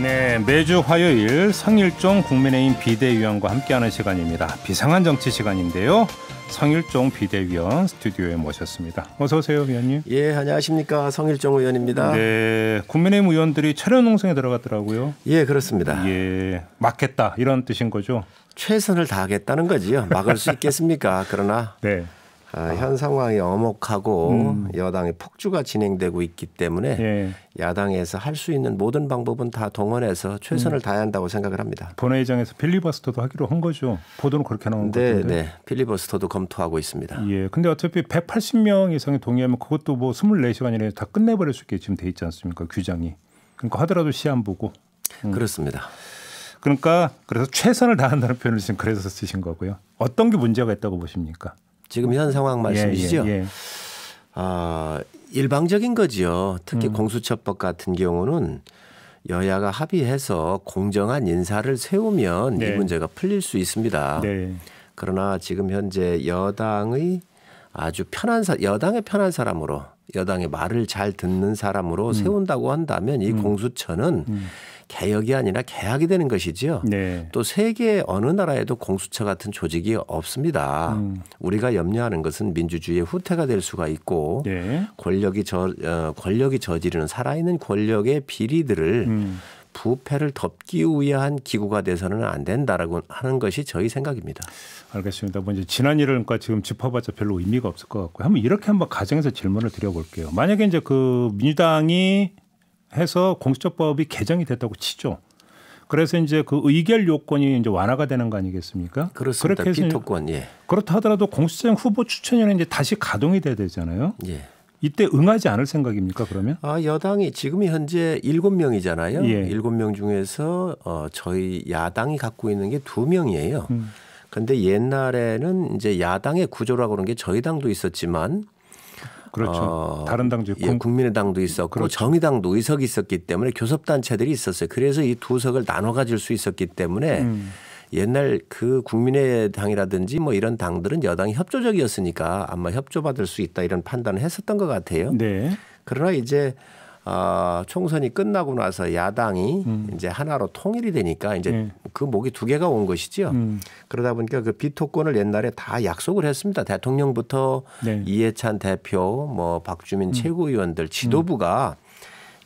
네, 매주 화요일 성일종 국민의힘 비대위원과 함께하는 시간입니다. 비상한 정치 시간인데요. 성일종 비대위원 스튜디오에 모셨습니다. 어서 오세요, 위원님. 예, 안녕하십니까. 성일종 의원입니다. 네, 국민의힘 의원들이 철현농성에 들어갔더라고요. 예, 그렇습니다. 예, 막겠다 이런 뜻인 거죠. 최선을 다하겠다는 거지요. 막을 수 있겠습니까? 그러나 네. 아, 현 상황이 엄혹하고 음. 여당의 폭주가 진행되고 있기 때문에 예. 야당에서 할 수 있는 모든 방법은 다 동원해서 최선을 음. 다해야 한다고 생각을 합니다. 본회의장에서 필리버스터도 하기로 한 거죠. 보도는 그렇게 나온 네, 데 네, 필리버스터도 검토하고 있습니다. 예, 근데 어차피 180명 이상이 동의하면 그것도 뭐 24시간 이내다 끝내버릴 수 있게 지금 돼 있지 않습니까? 규정이. 그러니까 하더라도 시안 보고. 음. 그렇습니다. 그러니까 그래서 최선을 다한다는 표현을 지금 그래서 쓰신 거고요. 어떤 게 문제가 있다고 보십니까? 지금 현 어, 상황 예, 말씀이시죠? 예, 예, 아, 일방적인 거지요. 특히 음. 공수처법 같은 경우는 여야가 합의해서 공정한 인사를 세우면 네. 이 문제가 풀릴 수 있습니다. 네. 그러나 지금 현재 여당의 아주 편한 사 여당의 편한 사람으로 여당의 말을 잘 듣는 사람으로 음. 세운다고 한다면 이 음. 공수처는 음. 개혁이 아니라 개혁이 되는 것이지요. 네. 또 세계 어느 나라에도 공수처 같은 조직이 없습니다. 음. 우리가 염려하는 것은 민주주의의 후퇴가 될 수가 있고 네. 권력이 저 어, 권력이 저지르는 살아있는 권력의 비리들을 음. 부패를 덮기 위한 기구가 돼서는 안 된다라고 하는 것이 저희 생각입니다. 알겠습니다. 먼저 뭐 지난 일을 그러니까 지금 짚어봤자 별로 의미가 없을 것 같고 한번 이렇게 한번 가정에서 질문을 드려볼게요. 만약에 이제 그 민주당이 해서 공수처법이 개정이 됐다고 치죠. 그래서 이제 그 의결 요건이 이제 완화가 되는 거 아니겠습니까? 그렇습니다. 그렇게 비토권 예. 그렇다 하더라도 공수처장 후보 추천위는 원 이제 다시 가동이 돼야 되잖아요. 예. 이때 응하지 않을 생각입니까 그러면? 아 여당이 지금 현재 일곱 명이잖아요. 예. 일곱 예. 명 중에서 어, 저희 야당이 갖고 있는 게 두 명이에요. 음. 근데 옛날에는 이제 야당의 구조라고 그런 게 저희 당도 있었지만 그렇죠. 어, 다른 당도 있고 예, 국민의당도 있었고 그렇죠. 정의당도 의석이 있었기 때문에 교섭단체들이 있었어요. 그래서 이 두 석을 나눠 가질 수 있었기 때문에 음. 옛날 그 국민의당이라든지 뭐 이런 당들은 여당이 협조적이었으니까 아마 협조받을 수 있다 이런 판단을 했었던 것 같아요. 네. 그러나 이제 어, 총선이 끝나고 나서 야당이 음. 이제 하나로 통일이 되니까 이제 네. 그 목이 두 개가 온 것이지요. 음. 그러다 보니까 그 비토권을 옛날에 다 약속을 했습니다. 대통령부터 네. 이해찬 대표, 뭐 박주민 음. 최고위원들, 음. 지도부가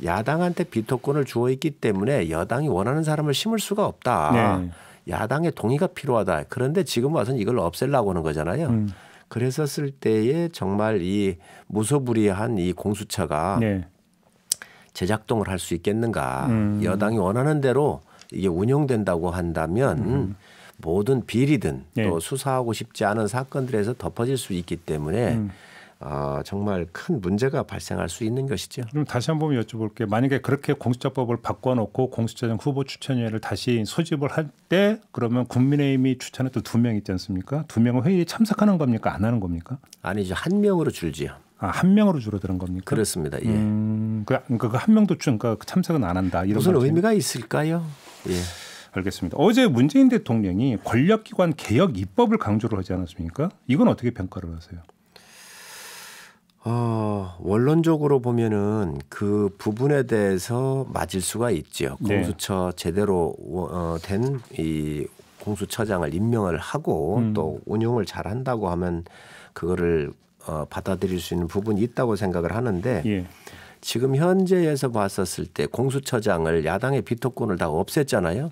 야당한테 비토권을 주어 있기 때문에 여당이 원하는 사람을 심을 수가 없다. 네. 야당의 동의가 필요하다. 그런데 지금 와서는 이걸 없앨라고 하는 거잖아요. 음. 그랬었을 때에 정말 이 무소불위한 이 공수처가 네. 재작동을 할 수 있겠는가. 음. 여당이 원하는 대로 이게 운영된다고 한다면 음. 모든 비리든 예. 또 수사하고 싶지 않은 사건들에서 덮어질 수 있기 때문에 음. 어, 정말 큰 문제가 발생할 수 있는 것이죠. 그럼 다시 한번 여쭤볼게요. 만약에 그렇게 공수처법을 바꿔놓고 공수처장 후보 추천위원회를 다시 소집을 할 때 그러면 국민의힘이 추천해던두명 있지 않습니까? 두 명은 회의에 참석하는 겁니까? 안 하는 겁니까? 아니죠. 한 명으로 줄지요. 아, 한 명으로 줄어드는 겁니까? 그렇습니다. 예. 음, 그, 그러한 그 명도 그 참석은 안 한다. 이런 무슨 말씀. 의미가 있을까요? 예. 알겠습니다. 어제 문재인 대통령이 권력기관 개혁 입법을 강조를 하지 않았습니까? 이건 어떻게 평가를 하세요? 어, 원론적으로 보면은 그 부분에 대해서 맞을 수가 있죠. 네. 공수처 네. 제대로 어, 된이 공수처장을 임명을 하고 음. 또 운영을 잘한다고 하면 그거를 어, 받아들일 수 있는 부분이 있다고 생각을 하는데 예. 지금 현재에서 봤었을 때 공수처장을 야당의 비토권을 다 없앴잖아요.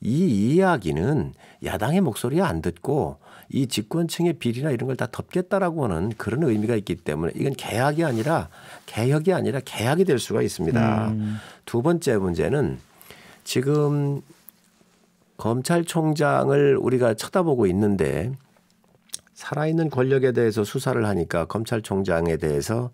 이 이야기는 야당의 목소리 안 듣고 이 집권층의 비리나 이런 걸 다 덮겠다라고 하는 그런 의미가 있기 때문에 이건 개혁이 아니라 개혁이 아니라 개혁이 될 수가 있습니다. 음. 두 번째 문제는 지금 검찰총장을 우리가 쳐다보고 있는데 살아있는 권력에 대해서 수사를 하니까 검찰총장에 대해서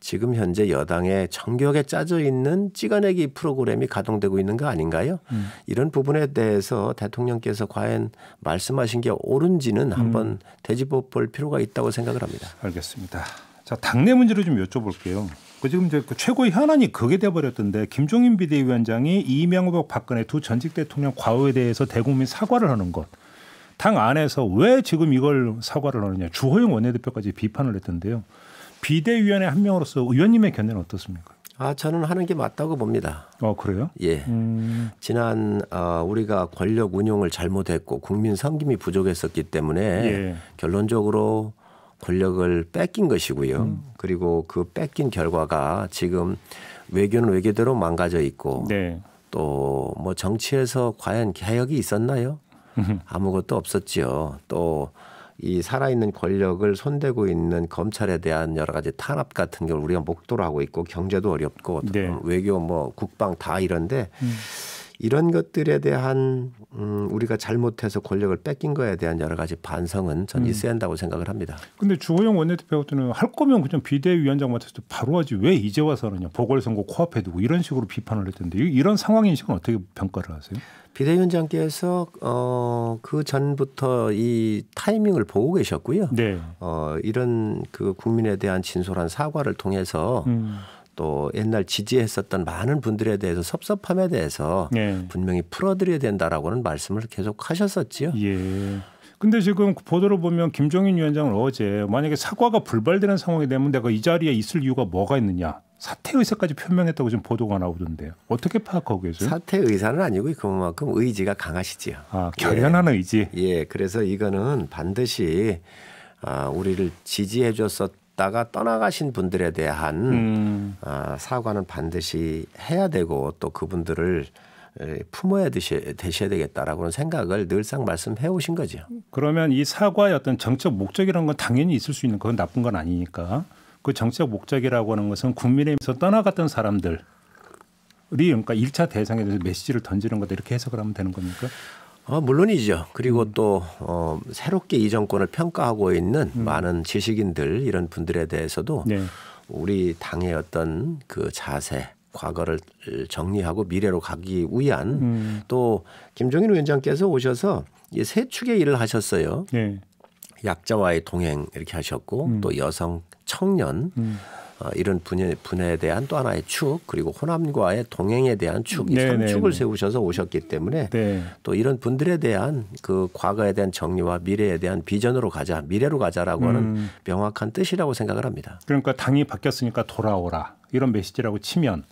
지금 현재 여당의 정격에 짜져 있는 찍어내기 프로그램이 가동되고 있는 거 아닌가요? 음. 이런 부분에 대해서 대통령께서 과연 말씀하신 게 옳은지는 음. 한번 되짚어 볼 필요가 있다고 생각을 합니다. 알겠습니다. 자, 당내 문제를 좀 여쭤볼게요. 그 지금 이제 그 최고의 현안이 그게 돼버렸던데 김종인 비대위원장이 이명박 박근혜 두 전직 대통령 과오에 대해서 대국민 사과를 하는 것. 당 안에서 왜 지금 이걸 사과를 하느냐 주호영 원내대표까지 비판을 했던데요. 비대위원회 한 명으로서 의원님의 견해는 어떻습니까? 아 저는 하는 게 맞다고 봅니다. 어 그래요? 예. 음. 지난 어, 우리가 권력 운용을 잘못했고 국민 성김이 부족했었기 때문에 예. 결론적으로 권력을 뺏긴 것이고요. 음. 그리고 그 뺏긴 결과가 지금 외교는 외교대로 망가져 있고 네. 또뭐 정치에서 과연 개혁이 있었나요? 아무것도 없었지요. 또 이 살아있는 권력을 손대고 있는 검찰에 대한 여러 가지 탄압 같은 걸우리가목도로 하고 있고 경제도 어렵고 네. 외교 뭐 국방 다 이런데 음. 이런 것들에 대한 음, 우리가 잘못해서 권력을 뺏긴 거에 대한 여러 가지 반성은 전 음. 있어야 한다고 생각을 합니다. 근데 주호영 원내대표 같할 거면 그냥 비대위원장 맡았을 바로 하지 왜 이제 와서 하느 보궐선거 코앞에 두고 이런 식으로 비판을 했던데 이런 상황 인식은 어떻게 평가를 하세요? 비대위원장께서 어, 그 전부터 이 타이밍을 보고 계셨고요. 네. 어, 이런 그 국민에 대한 진솔한 사과를 통해서 음. 또 옛날 지지했었던 많은 분들에 대해서 섭섭함에 대해서 예. 분명히 풀어드려야 된다라고는 말씀을 계속 하셨었지요. 예. 근데 지금 보도를 보면 김종인 위원장은 어제 만약에 사과가 불발되는 상황이 되면 내가 이 자리에 있을 이유가 뭐가 있느냐 사퇴 의사까지 표명했다고 지금 보도가 나오던데 어떻게 파악하고 계세요? 사퇴 의사는 아니고 그만큼 의지가 강하시지요. 아 결연한 예. 의지. 예, 그래서 이거는 반드시 아, 우리를 지지해줬었 갔다가 떠나가신 분들에 대한 음. 아, 사과는 반드시 해야 되고 또 그분들을 품어야 되셔, 야되겠다라고 그런 생각을 늘상 말씀해 오신 거죠. 그러면 이 사과의 어떤 정책 목적이라는 건 당연히 있을 수 있는 그건 나쁜 건 아니니까 그 정책 목적이라고 하는 것은 국민의힘에서 떠나갔던 사람들 이 그러니까 1차 대상에 대해서 메시지를 던지는 거다 이렇게 해석을 하면 되는 겁니까? 어, 물론이죠. 그리고 음. 또 어, 새롭게 이 정권을 평가하고 있는 음. 많은 지식인들 이런 분들에 대해서도 네. 우리 당의 어떤 그 자세 과거를 정리하고 미래로 가기 위한 음. 또 김종인 위원장께서 오셔서 세 축의 일을 하셨어요. 네. 약자와의 동행 이렇게 하셨고 음. 또 여성 청년 음. 어, 이런 분야, 분야에 대한 또 하나의 축 그리고 호남과의 동행에 대한 축이 네, 네, 축을 네. 세우셔서 오셨기 때문에 네. 또 이런 분들에 대한 그 과거에 대한 정리와 미래에 대한 비전으로 가자 미래로 가자라고 하는 음. 명확한 뜻이라고 생각을 합니다. 그러니까 당이 바뀌었으니까 돌아오라 이런 메시지라고 치면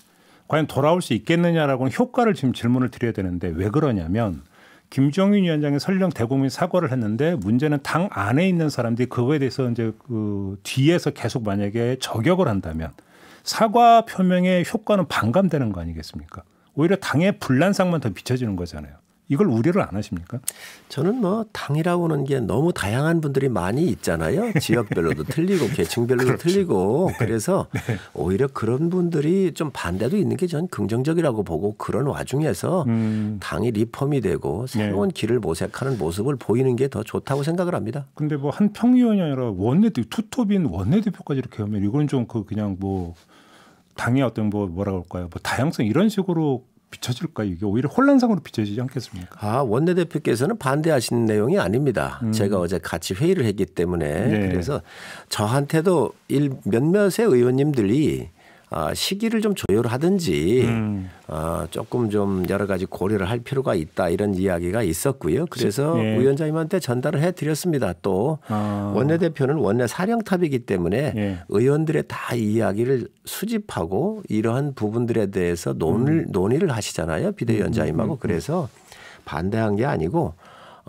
과연 돌아올 수 있겠느냐라고는 효과를 지금 질문을 드려야 되는데 왜 그러냐면 김정인 위원장이 설령 대국민 사과를 했는데 문제는 당 안에 있는 사람들이 그거에 대해서 이제 그 뒤에서 계속 만약에 저격을 한다면 사과 표명의 효과는 반감되는 거 아니겠습니까? 오히려 당의 분란상만 더 비춰지는 거잖아요. 이걸 우려를 안 하십니까? 저는 뭐 당이라고 하는 게 너무 다양한 분들이 많이 있잖아요. 네. 지역별로도 틀리고 계층별로도 그렇죠. 틀리고 네. 그래서 네. 오히려 그런 분들이 좀 반대도 있는 게 저는 긍정적이라고 보고 그런 와중에서 음. 당이 리폼이 되고 네. 새로운 네. 길을 모색하는 모습을 보이는 게 더 좋다고 생각을 합니다. 근데 뭐 한평위원이 아니라 원내대 투톱인 원내대표까지 이렇게 하면 이건 좀 그 그냥 뭐 당의 어떤 뭐 뭐라 그럴까요? 뭐 다양성 이런 식으로 비춰질까 이게 오히려 혼란상으로 비춰지지 않겠습니까? 아 원내대표께서는 반대하시는 내용이 아닙니다. 음. 제가 어제 같이 회의를 했기 때문에 네. 그래서 저한테도 일 몇몇의 의원님들이 아, 시기를 좀 조율하든지 음. 아, 조금 좀 여러 가지 고려를 할 필요가 있다 이런 이야기가 있었고요. 그래서 예. 위원장님한테 전달을 해드렸습니다. 또 아. 원내대표는 원내 사령탑이기 때문에 예. 의원들의 다 이야기를 수집하고 이러한 부분들에 대해서 논 음. 논의를 하시잖아요. 음, 음, 비대위원장님하고 음, 음. 그래서 반대한 게 아니고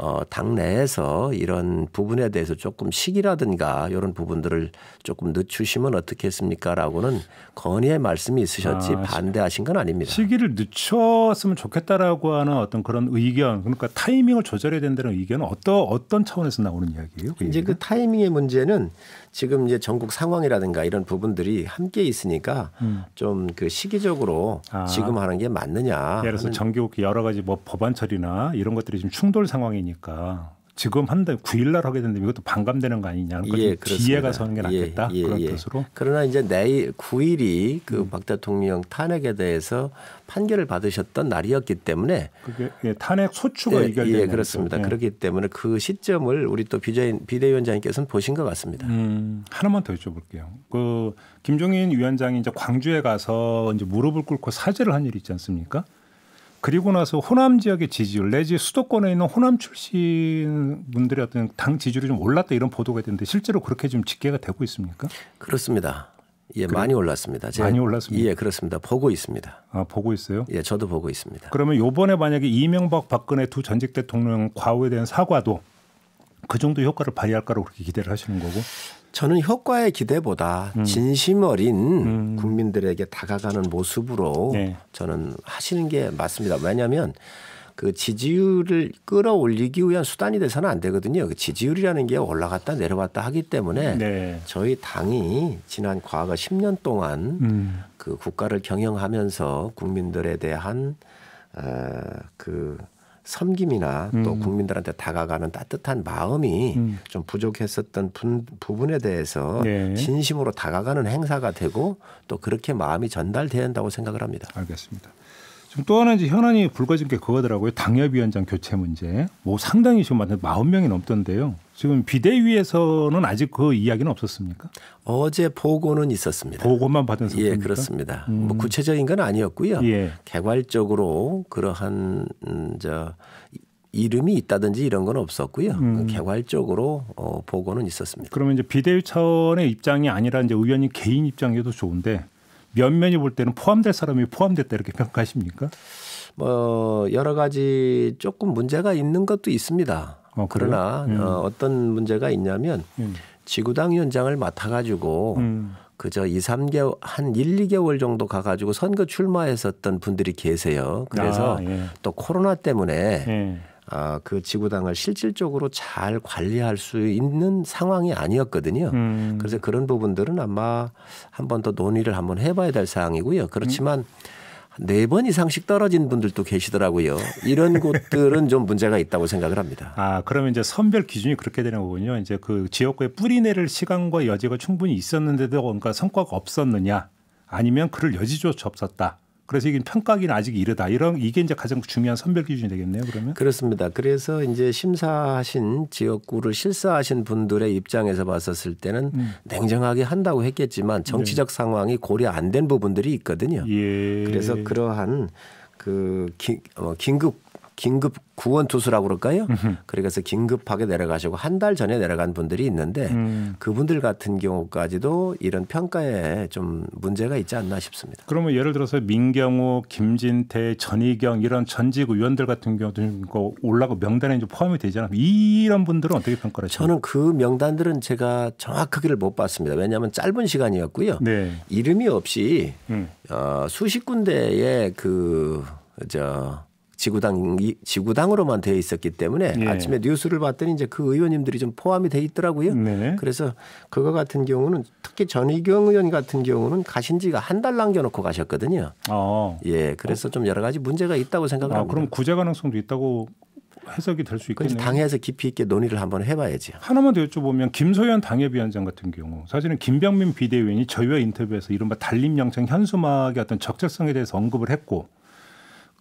어, 당내에서 이런 부분에 대해서 조금 시기라든가 이런 부분들을 조금 늦추시면 어떻겠습니까라고는 건의의 말씀이 있으셨지 아, 반대하신 건 아닙니다. 시기를 늦췄으면 좋겠다라고 하는 어떤 그런 의견 그러니까 타이밍을 조절해야 된다는 의견은 어떤 어떤 차원에서 나오는 이야기예요? 그 이제 그, 그 타이밍의 문제는 지금 이제 전국 상황이라든가 이런 부분들이 함께 있으니까 음. 좀그 시기적으로 아. 지금 하는 게 맞느냐. 예를 들어서 전국 여러 가지 뭐 법안 처리나 이런 것들이 지금 충돌 상황이니까 지금 한데 9일날 하게 된다면 이것도 반감되는 거 아니냐. 그러니까 예, 뒤에가 서는 게 예, 낫겠다. 예, 예, 그런 뜻으로. 그러나 이제 내일 9일이 그박 음. 대통령 탄핵에 대해서 판결을 받으셨던 날이었기 때문에 그게 예, 탄핵 소추가 이결되는 예, 예 그렇습니다. 그렇기 때문에 그 시점을 우리 또 비대위, 비대위원장님께서는 보신 것 같습니다. 음, 하나만 더 여쭤볼게요. 그 김종인 위원장이 이제 광주에 가서 이제 무릎을 꿇고 사죄를 한 일이 있지 않습니까? 그리고 나서 호남 지역의 지지율 내지 수도권에 있는 호남 출신 분들의 어떤 당 지지율이 좀 올랐다 이런 보도가 됐는데 실제로 그렇게 좀 집계가 되고 있습니까? 그렇습니다. 예, 그래? 많이 올랐습니다. 많이 올랐습니다. 예, 그렇습니다. 보고 있습니다. 아, 보고 있어요? 예, 저도 보고 있습니다. 그러면 요번에 만약에 이명박 박근혜 두 전직 대통령 과오에 대한 사과도 그 정도 효과를 발휘할까로 그렇게 기대를 하시는 거고? 저는 효과의 기대보다 음. 진심 어린 음. 국민들에게 다가가는 모습으로 네. 저는 하시는 게 맞습니다. 왜냐하면 그 지지율을 끌어올리기 위한 수단이 돼서는 안 되거든요. 그 지지율이라는 게 올라갔다 내려왔다 하기 때문에 네. 저희 당이 지난 과거 10년 동안 음. 그 국가를 경영하면서 국민들에 대한 어, 그 섬김이나 음. 또 국민들한테 다가가는 따뜻한 마음이 음. 좀 부족했었던 분, 부분에 대해서 네. 진심으로 다가가는 행사가 되고 또 그렇게 마음이 전달돼야 한다고 생각을 합니다. 알겠습니다. 지금 또 하나 이제 현안이 불거진 게 그거더라고요. 당협위원장 교체 문제. 뭐 상당히 지금 많은 40명이 넘던데요. 지금 비대위에서는 아직 그 이야기는 없었습니까? 어제 보고는 있었습니다. 보고만 받은 상태입니까? 예, 그렇습니다. 뭐 음. 뭐 구체적인 건 아니었고요. 예. 개괄적으로 그러한 음, 저 이름이 있다든지 이런 건 없었고요. 음. 개괄적으로 어, 보고는 있었습니다. 그러면 이제 비대위 차원의 입장이 아니라 이제 의원님 개인 입장에도 좋은데 면면이 볼 때는 포함될 사람이 포함됐다 이렇게 평가하십니까? 뭐 여러 가지 조금 문제가 있는 것도 있습니다. 어, 그러나 음. 어, 어떤 문제가 있냐면 음. 지구당 위원장을 맡아가지고 음. 그저 2, 3개월 한 1, 2개월 정도 가가지고 선거 출마했었던 분들이 계세요. 그래서 아, 예. 또 코로나 때문에 예. 아, 그 지구당을 실질적으로 잘 관리할 수 있는 상황이 아니었거든요. 음. 그래서 그런 부분들은 아마 한 번 더 논의를 한번 해봐야 될 사항이고요. 그렇지만 네 번 이상씩 떨어진 분들도 계시더라고요. 이런 곳들은 좀 문제가 있다고 생각을 합니다. 아, 그러면 이제 선별 기준이 그렇게 되는 거군요. 이제 그 지역구에 뿌리 내릴 시간과 여지가 충분히 있었는데도 뭔가 성과가 없었느냐 아니면 그럴 여지조차 없었다. 그래서 이게 평가기는 아직 이르다. 이런 이게 이제 가장 중요한 선별 기준이 되겠네요. 그러면 그렇습니다. 그래서 이제 심사하신 지역구를 실사하신 분들의 입장에서 봤었을 때는 음. 냉정하게 한다고 했겠지만 정치적 네. 상황이 고려 안 된 부분들이 있거든요. 예. 그래서 그러한 그 기, 어, 긴급 긴급 구원 투수라고 그럴까요? 그래서 긴급하게 내려가시고 한 달 전에 내려간 분들이 있는데 음. 그분들 같은 경우까지도 이런 평가에 좀 문제가 있지 않나 싶습니다. 그러면 예를 들어서 민경호, 김진태, 전희경 이런 전직 의원들 같은 경우도 올라가 명단에 이제 포함이 되잖아요. 이런 분들은 어떻게 평가를 하시나요? 저는 그 명단들은 제가 정확하기를 못 봤습니다. 왜냐하면 짧은 시간이었고요. 네. 이름이 없이 음. 어, 수십 군데의 그저 지구당이 지구당으로만 되어 있었기 때문에 예. 아침에 뉴스를 봤더니 이제 그 의원님들이 좀 포함이 돼 있더라고요. 네. 그래서 그거 같은 경우는 특히 전희경 의원 같은 경우는 가신 지가 한 달 남겨놓고 가셨거든요. 아. 예, 그래서 좀 여러 가지 문제가 있다고 생각을 아, 합니다. 그럼 구제 가능성도 있다고 해석이 될 수 있겠네요. 당에서 깊이 있게 논의를 한번 해봐야죠. 하나만 더 여쭤보면 김소연 당협위원장 같은 경우 사실은 김병민 비대위원이 저희와 인터뷰에서 이른바 달림 양창 현수막의 어떤 적절성에 대해서 언급을 했고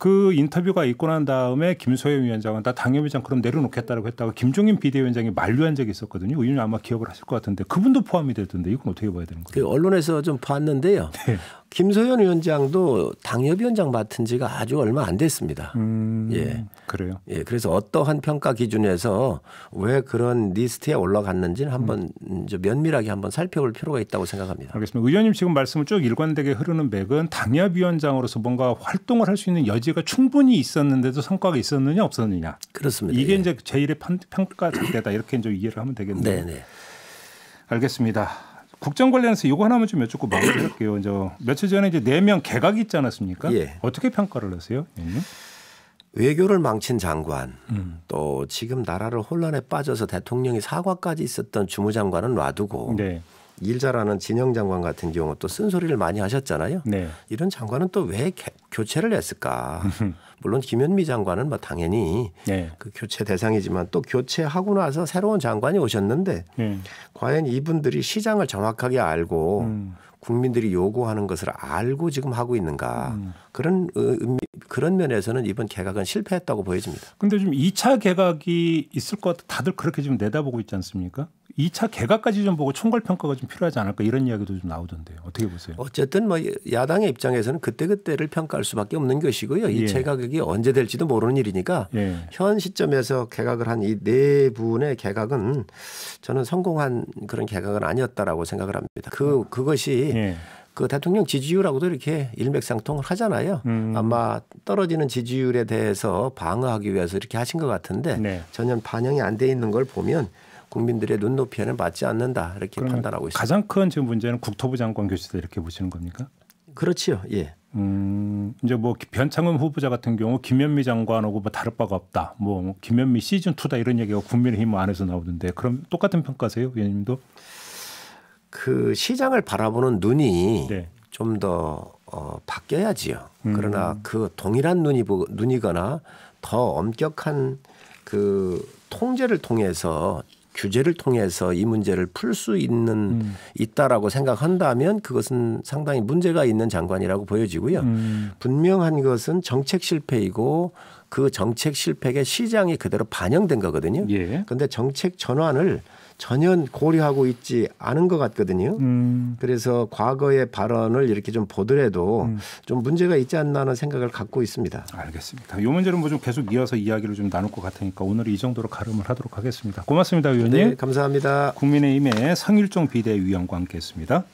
그 인터뷰가 있고 난 다음에 김소혜 위원장은 나 당협위장 그럼 내려놓겠다라고 했다가 김종인 비대위원장이 만류한 적이 있었거든요. 의원님 아마 기억을 하실 것 같은데 그분도 포함이 되던데 이건 어떻게 봐야 되는 거예요? 그 언론에서 좀 봤는데요. 네. 김소연 위원장도 당협위원장 맡은 지가 아주 얼마 안 됐습니다. 음, 예. 그래요. 예. 그래서 어떠한 평가 기준에서 왜 그런 리스트에 올라갔는지는 한번 음. 면밀하게 한번 살펴볼 필요가 있다고 생각합니다. 알겠습니다. 의원님 지금 말씀을 쭉 일관되게 흐르는 맥은 당협위원장으로서 뭔가 활동을 할 수 있는 여지가 충분히 있었는데도 성과가 있었느냐 없었느냐. 그렇습니다. 이게 예. 이제 제일의 평가 잣대다 이렇게 이제 이해를 하면 되겠네요. 네, 네. 알겠습니다. 국정 관련해서 이거 하나만 좀 여쭙고 마무리할게요. 이제 며칠 전에 이제 네 명 개각 이 있지 않았습니까? 예. 어떻게 평가를 하세요, 의 예. 외교를 망친 장관, 음. 또 지금 나라를 혼란에 빠져서 대통령이 사과까지 있었던 주무장관은 놔두고 네. 일 잘하는 진영 장관 같은 경우 또 쓴소리를 많이 하셨잖아요. 네. 이런 장관은 또 왜 교체를 했을까? 음. 물론 김현미 장관은 뭐 당연히 네. 그 교체 대상이지만 또 교체하고 나서 새로운 장관이 오셨는데 음. 과연 이분들이 시장을 정확하게 알고 음. 국민들이 요구하는 것을 알고 지금 하고 있는가 음. 그런 의미 그런 면에서는 이번 개각은 실패했다고 보여집니다. 근데 좀 2차 개각이 있을 것 같아. 다들 그렇게 지 내다보고 있지 않습니까? 2차 개각까지 좀 보고 총괄 평가가 좀 필요하지 않을까 이런 이야기도 좀 나오던데요. 어떻게 보세요? 어쨌든 뭐 야당의 입장에서는 그때 그때를 평가할 수밖에 없는 것이고요. 2 예. 개각이 언제 될지도 모르는 일이니까 예. 현 시점에서 개각을 한이네 분의 개각은 저는 성공한 그런 개각은 아니었다라고 생각을 합니다. 그 그것이 예. 그 대통령 지지율하고도 이렇게 일맥상통을 하잖아요. 음. 아마 떨어지는 지지율에 대해서 방어하기 위해서 이렇게 하신 것 같은데 네. 전혀 반영이 안 돼 있는 걸 보면 국민들의 눈높이에는 맞지 않는다 이렇게 판단하고 있습니다. 가장 큰 지금 문제는 국토부 장관 교체다 이렇게 보시는 겁니까? 그렇지요. 예. 음, 이제 뭐 변창흠 후보자 같은 경우 김현미 장관하고 뭐 다를 바가 없다. 뭐 김현미 시즌 투다 이런 얘기가 국민의힘 안에서 나오던데 그럼 똑같은 평가세요, 의원님도? 그 시장을 바라보는 눈이 네. 좀더 어, 바뀌어야지요. 음. 그러나 그 동일한 눈이 눈이거나 더 엄격한 그 통제를 통해서 규제를 통해서 이 문제를 풀 수 있는 음. 있다라고 생각한다면 그것은 상당히 문제가 있는 장관이라고 보여지고요. 음. 분명한 것은 정책 실패이고 그 정책 실패에 시장이 그대로 반영된 거거든요. 그런데 예. 정책 전환을 전혀 고려하고 있지 않은 것 같거든요. 음. 그래서 과거의 발언을 이렇게 좀 보더라도 음. 좀 문제가 있지 않나 하는 생각을 갖고 있습니다. 알겠습니다. 이 문제는 뭐 좀 계속 이어서 이야기를 좀 나눌 것 같으니까 오늘 이 정도로 가름을 하도록 하겠습니다. 고맙습니다, 위원님. 네, 감사합니다. 국민의힘의 성일종 비대위원과 함께했습니다.